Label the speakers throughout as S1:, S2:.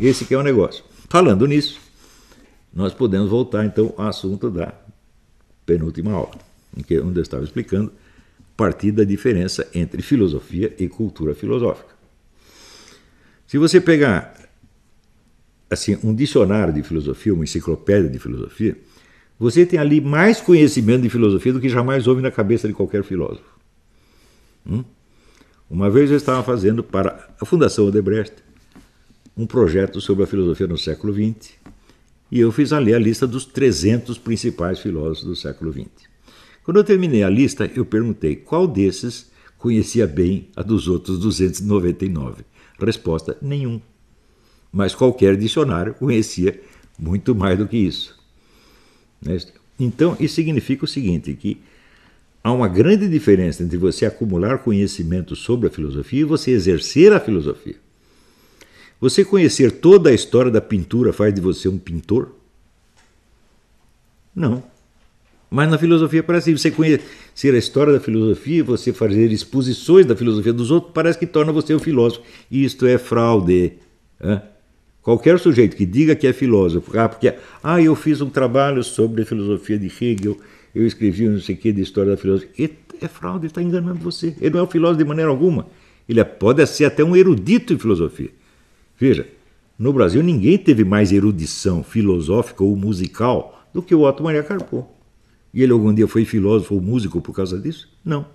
S1: Esse que é o negócio. Falando nisso, nós podemos voltar então ao assunto da penúltima aula, em que, onde eu estava explicando partir da diferença entre filosofia e cultura filosófica. Se você pegar assim um dicionário de filosofia, uma enciclopédia de filosofia, você tem ali mais conhecimento de filosofia do que jamais houve na cabeça de qualquer filósofo. Hum? Uma vez eu estava fazendo para a Fundação Odebrecht um projeto sobre a filosofia no século XX, e eu fiz ali a lista dos 300 principais filósofos do século XX. Quando eu terminei a lista, eu perguntei qual desses conhecia bem a dos outros 299. Resposta: nenhum. Mas qualquer dicionário conhecia muito mais do que isso. Né? Então, isso significa o seguinte: que há uma grande diferença entre você acumular conhecimento sobre a filosofia e você exercer a filosofia. Você conhecer toda a história da pintura faz de você um pintor? Não. Mas na filosofia parece assim, você conhecer a história da filosofia, você fazer exposições da filosofia dos outros, parece que torna você um filósofo. E isto é fraude. Qualquer sujeito que diga que é filósofo, ah, porque ah, eu fiz um trabalho sobre a filosofia de Hegel, eu escrevi não sei o que de história da filosofia. é fraude, ele está enganando você. Ele não é um filósofo de maneira alguma. Ele é, pode ser até um erudito em filosofia. Veja, no Brasil ninguém teve mais erudição filosófica ou musical do que o Otto Maria Carpo. E ele algum dia foi filósofo ou músico por causa disso? Não.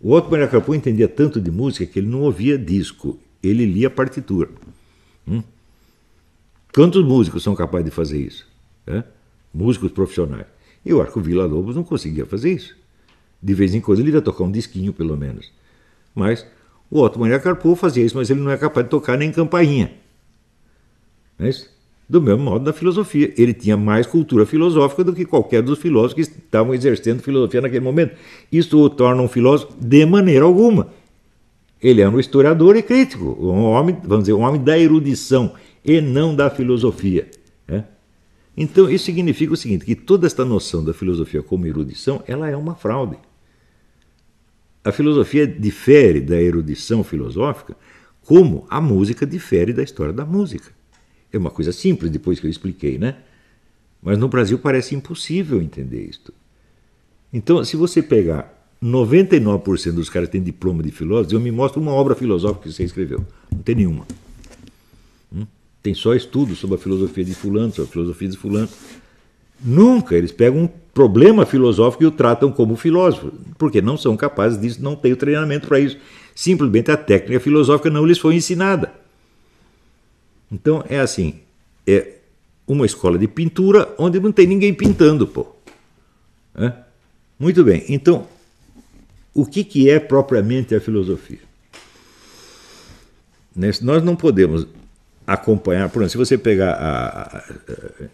S1: O Otto Maria Carpo entendia tanto de música que ele não ouvia disco, ele lia partitura. Hum? Quantos músicos são capazes de fazer isso? Músicos profissionais. E o Arco Vila Lobos não conseguia fazer isso. De vez em quando ele ia tocar um disquinho, pelo menos. Mas o Maria Carpo fazia isso, mas ele não é capaz de tocar nem campainha. Não é isso? Do mesmo modo da filosofia. Ele tinha mais cultura filosófica do que qualquer dos filósofos que estavam exercendo filosofia naquele momento. Isso o torna um filósofo de maneira alguma. Ele era é um historiador e crítico, um homem, vamos dizer, um homem da erudição e não da filosofia. Né? Então, isso significa o seguinte, que toda esta noção da filosofia como erudição, ela é uma fraude. A filosofia difere da erudição filosófica como a música difere da história da música. É uma coisa simples depois que eu expliquei, né? Mas no Brasil parece impossível entender isto. Então, se você pegar 99% dos caras têm diploma de filósofo, eu me mostro uma obra filosófica que você escreveu. Não tem nenhuma. Hum? Tem só estudos sobre a filosofia de fulano, sobre a filosofia de fulano. Nunca eles pegam um problema filosófico e o tratam como filósofo, porque não são capazes disso, não têm o treinamento para isso. Simplesmente a técnica filosófica não lhes foi ensinada. Então é assim, é uma escola de pintura onde não tem ninguém pintando, pô. É? Muito bem, então o que, que é propriamente a filosofia? Nós não podemos acompanhar. Por exemplo, se você pegar a,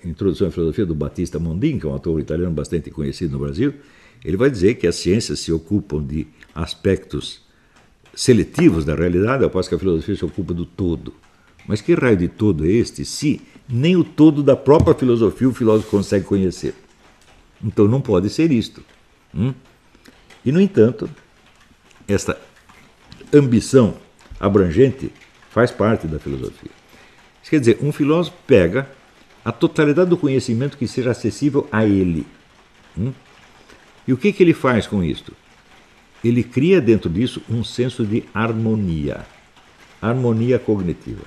S1: Introdução à Filosofia do Batista Mondin, que é um autor italiano bastante conhecido no Brasil, ele vai dizer que as ciências se ocupam de aspectos seletivos da realidade, após que a filosofia se ocupa do todo. Mas que raio de todo é este se nem o todo da própria filosofia o filósofo consegue conhecer? Então não pode ser isto. Hum? E, no entanto, esta ambição abrangente faz parte da filosofia. Isso quer dizer, um filósofo pega a totalidade do conhecimento que seja acessível a ele. Hum? E o que, que ele faz com isto? Ele cria dentro disso um senso de harmonia, harmonia cognitiva.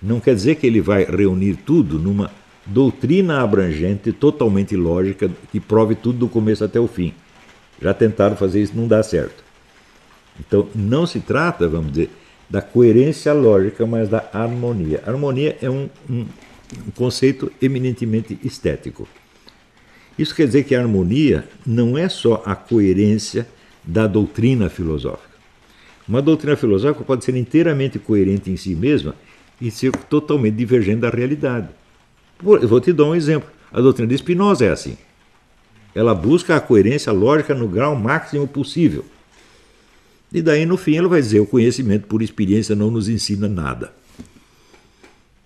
S1: Não quer dizer que ele vai reunir tudo numa doutrina abrangente, totalmente lógica, que prove tudo do começo até o fim. Já tentaram fazer isso, não dá certo. Então, não se trata, vamos dizer, da coerência lógica, mas da harmonia. Harmonia é um, um, um conceito eminentemente estético. Isso quer dizer que a harmonia não é só a coerência da doutrina filosófica. Uma doutrina filosófica pode ser inteiramente coerente em si mesma e ser totalmente divergente da realidade. Eu vou te dar um exemplo. A doutrina de Spinoza é assim. Ela busca a coerência lógica no grau máximo possível. E daí, no fim, ela vai dizer: o conhecimento por experiência não nos ensina nada.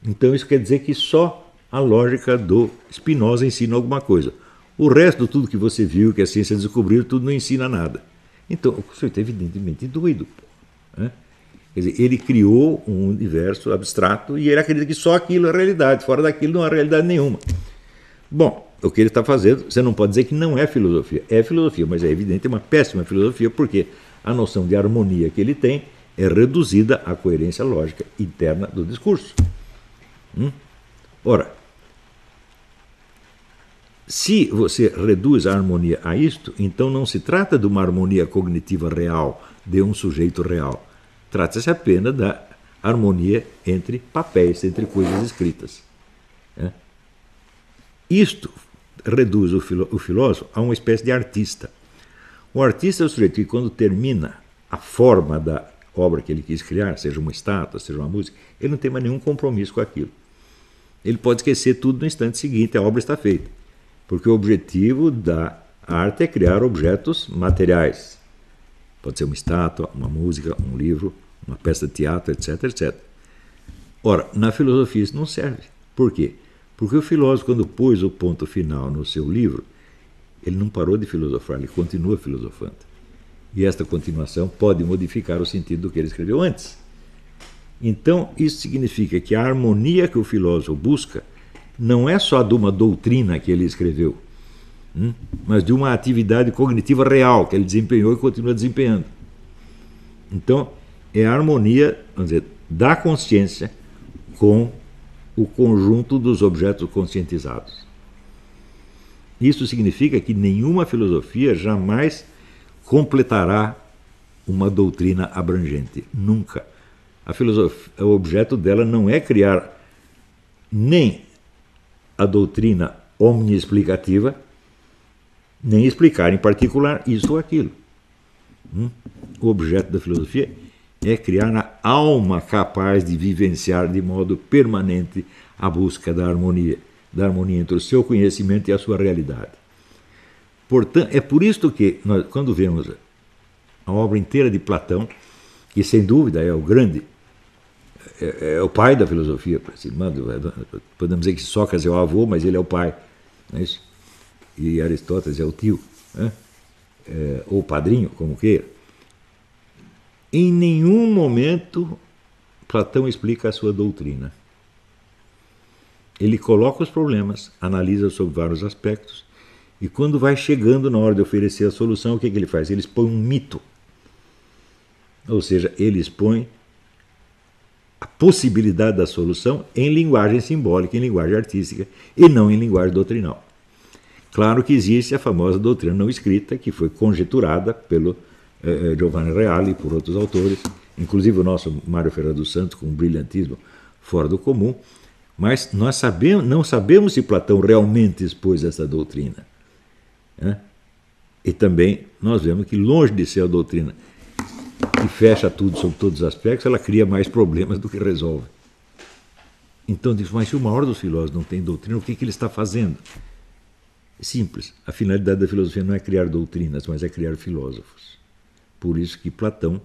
S1: Então, isso quer dizer que só a lógica do Spinoza ensina alguma coisa. O resto, tudo que você viu, que a ciência descobriu, tudo não ensina nada. Então, o senhor é evidentemente doido. Né? Quer dizer, ele criou um universo abstrato e ele acredita que só aquilo é realidade, fora daquilo não há realidade nenhuma. Bom, o que ele está fazendo, você não pode dizer que não é filosofia. É filosofia, mas é evidente, é uma péssima filosofia, porque a noção de harmonia que ele tem é reduzida à coerência lógica interna do discurso. Hum? Ora, se você reduz a harmonia a isto, então não se trata de uma harmonia cognitiva real, de um sujeito real. Trata-se apenas da harmonia entre papéis, entre coisas escritas. É? Isto reduz o, filósofo a uma espécie de artista. O artista é o sujeito que, quando termina a forma da obra que ele quis criar, seja uma estátua, seja uma música, ele não tem mais nenhum compromisso com aquilo. Ele pode esquecer tudo no instante seguinte, a obra está feita. Porque o objetivo da arte é criar objetos materiais. Pode ser uma estátua, uma música, um livro, uma peça de teatro, etc, etc. Ora, na filosofia isso não serve. Por quê? Porque o filósofo, quando pôs o ponto final no seu livro, ele não parou de filosofar, ele continua filosofando. E esta continuação pode modificar o sentido do que ele escreveu antes. Então, isso significa que a harmonia que o filósofo busca não é só de uma doutrina que ele escreveu, hum, mas de uma atividade cognitiva real que ele desempenhou e continua desempenhando. Então, é a harmonia, vamos dizer, da consciência com o conjunto dos objetos conscientizados. Isso significa que nenhuma filosofia jamais completará uma doutrina abrangente, nunca. A filosofia, o objeto dela não é criar nem a doutrina explicativa, nem explicar em particular isso ou aquilo. Hum? O objeto da filosofia é criar a alma capaz de vivenciar de modo permanente a busca da harmonia da harmonia entre o seu conhecimento e a sua realidade. Portanto, é por isso que, nós, quando vemos a obra inteira de Platão, que sem dúvida é o grande, é, é, é o pai da filosofia, assim é podemos dizer que Sócrates é o avô, mas ele é o pai, não é isso? e Aristóteles é o tio, né? é, ou padrinho, como queira. Em nenhum momento Platão explica a sua doutrina ele coloca os problemas, analisa sob vários aspectos, e quando vai chegando na hora de oferecer a solução, o que, é que ele faz? Ele expõe um mito. Ou seja, ele expõe a possibilidade da solução em linguagem simbólica, em linguagem artística e não em linguagem doutrinal. Claro que existe a famosa doutrina não escrita, que foi conjeturada pelo eh, eh Giovanni Reale e por outros autores, inclusive o nosso Mário Ferreira dos Santos, com um brilhantismo fora do comum, mas nós sabemos, não sabemos se Platão realmente expôs essa doutrina. Né? E também nós vemos que, longe de ser a doutrina que fecha tudo sobre todos os aspectos, ela cria mais problemas do que resolve. Então diz, mas se o maior dos filósofos não tem doutrina, o que, que ele está fazendo? Simples. A finalidade da filosofia não é criar doutrinas, mas é criar filósofos. Por isso que Platão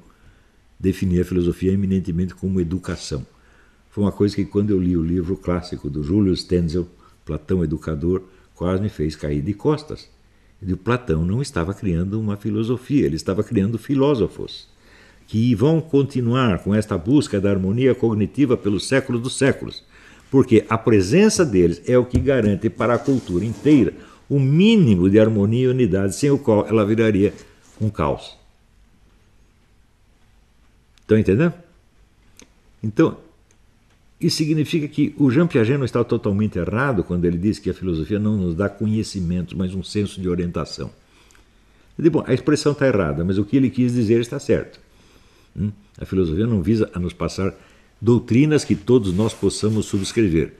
S1: definia a filosofia eminentemente como educação. Foi uma coisa que, quando eu li o livro clássico do Júlio Stenzel, Platão Educador, quase me fez cair de costas. E Platão não estava criando uma filosofia, ele estava criando filósofos que vão continuar com esta busca da harmonia cognitiva pelos séculos dos séculos, porque a presença deles é o que garante para a cultura inteira o mínimo de harmonia e unidade, sem o qual ela viraria um caos. Estão entendendo? Então, isso significa que o Jean Piaget não está totalmente errado quando ele diz que a filosofia não nos dá conhecimento, mas um senso de orientação. Ele diz, bom, a expressão está errada, mas o que ele quis dizer está certo. Hum? A filosofia não visa a nos passar doutrinas que todos nós possamos subscrever,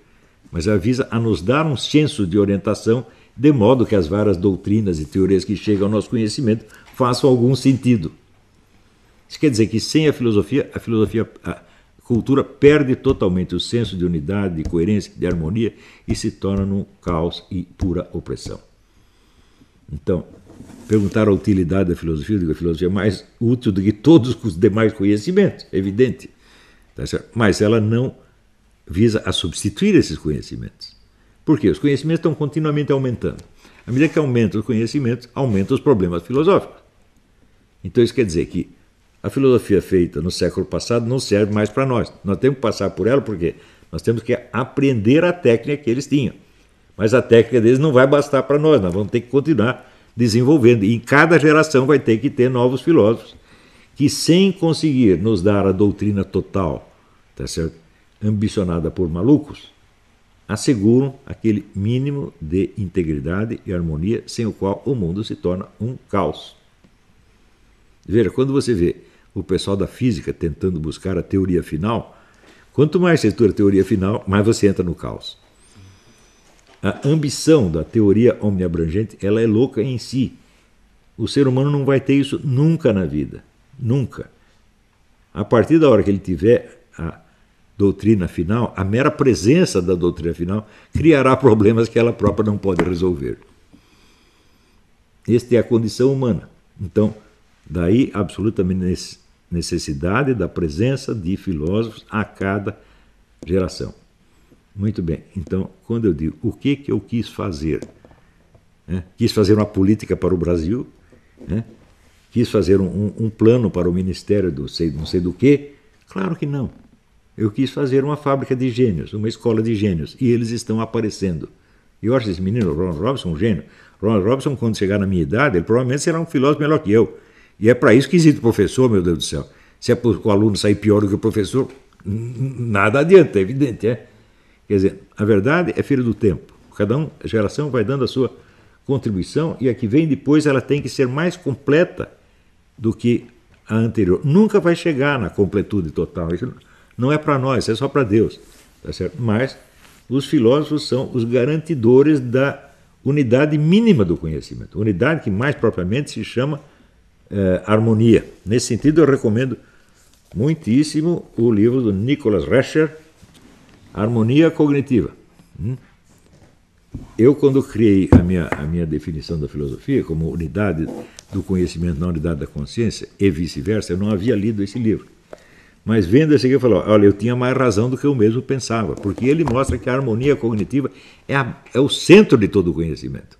S1: mas ela visa a nos dar um senso de orientação, de modo que as várias doutrinas e teorias que chegam ao nosso conhecimento façam algum sentido. Isso quer dizer que sem a filosofia, a filosofia, cultura perde totalmente o senso de unidade, de coerência, de harmonia e se torna num caos e pura opressão. Então, perguntaram a utilidade da filosofia, eu digo, a filosofia é mais útil do que todos os demais conhecimentos, é evidente. Tá Mas ela não visa a substituir esses conhecimentos. Porque os conhecimentos estão continuamente aumentando. À medida que aumentam os conhecimentos, aumentam os problemas filosóficos. Então isso quer dizer que a filosofia feita no século passado não serve mais para nós. Nós temos que passar por ela porque nós temos que aprender a técnica que eles tinham. Mas a técnica deles não vai bastar para nós, nós vamos ter que continuar desenvolvendo. E em cada geração vai ter que ter novos filósofos que, sem conseguir nos dar a doutrina total, tá certo? ambicionada por malucos, asseguram aquele mínimo de integridade e harmonia sem o qual o mundo se torna um caos. Veja, quando você vê o pessoal da física tentando buscar a teoria final. Quanto mais você estuda a teoria final, mais você entra no caos. A ambição da teoria omniabrangente ela é louca em si. O ser humano não vai ter isso nunca na vida. Nunca. A partir da hora que ele tiver a doutrina final, a mera presença da doutrina final criará problemas que ela própria não pode resolver. Esta é a condição humana. Então, Daí absoluta necessidade da presença de filósofos a cada geração. Muito bem, então, quando eu digo o que, que eu quis fazer, né? quis fazer uma política para o Brasil, né? quis fazer um, um, plano para o Ministério do sei, não sei do que, claro que não. Eu quis fazer uma fábrica de gênios, uma escola de gênios, e eles estão aparecendo. E eu acho esse menino, Ronald Robson, um gênio. Ronald Robson, quando chegar na minha idade, ele provavelmente será um filósofo melhor que eu. E é para isso que existe o professor, meu Deus do céu. Se é para o aluno sair pior do que o professor, nada adianta, é evidente. É? Quer dizer, a verdade é filha do tempo. Cada um, a geração vai dando a sua contribuição e a que vem depois ela tem que ser mais completa do que a anterior. Nunca vai chegar na completude total. Isso não é para nós, é só para Deus. Tá certo? Mas os filósofos são os garantidores da unidade mínima do conhecimento, unidade que mais propriamente se chama eh, harmonia. Nesse sentido, eu recomendo muitíssimo o livro do Nicholas Rescher, Harmonia Cognitiva. Hum? Eu, quando criei a minha, a minha definição da filosofia como unidade do conhecimento na unidade da consciência e vice-versa, eu não havia lido esse livro. Mas vendo esse aqui, eu falo, olha, eu tinha mais razão do que eu mesmo pensava, porque ele mostra que a harmonia cognitiva é, a, é o centro de todo o conhecimento.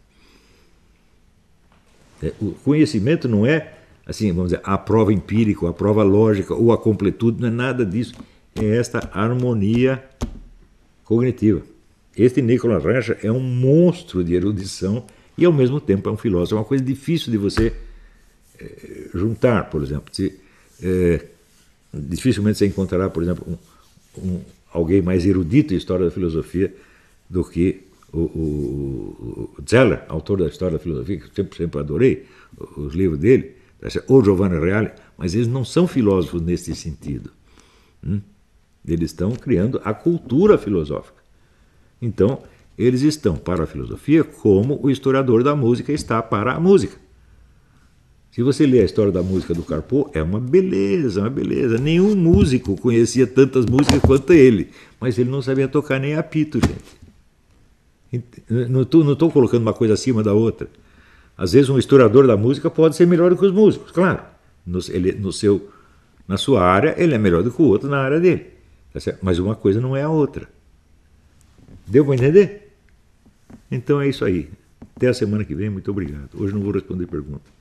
S1: É, o conhecimento não é assim, vamos dizer, a prova empírica, a prova lógica ou a completude, não é nada disso. É esta harmonia cognitiva. Este Nicolas Rancher é um monstro de erudição e, ao mesmo tempo, é um filósofo. É uma coisa difícil de você eh, juntar, por exemplo. Se, eh, dificilmente você encontrará, por exemplo, um, um, alguém mais erudito em história da filosofia do que o, o, o Zeller, autor da história da filosofia, que eu sempre, sempre adorei os livros dele. É, ou Giovanni Reale, mas eles não são filósofos nesse sentido. Hum? Eles estão criando a cultura filosófica. Então, eles estão para a filosofia como o historiador da música está para a música. Se você lê a história da música do Carpo, é uma beleza, uma beleza. Nenhum músico conhecia tantas músicas quanto ele, mas ele não sabia tocar nem apito, gente. Não estou colocando uma coisa acima da outra. Às vezes um historiador da música pode ser melhor do que os músicos, claro. No, ele, no seu, na sua área, ele é melhor do que o outro na área dele. Tá Mas uma coisa não é a outra. Deu para entender? Então é isso aí. Até a semana que vem, muito obrigado. Hoje não vou responder pergunta.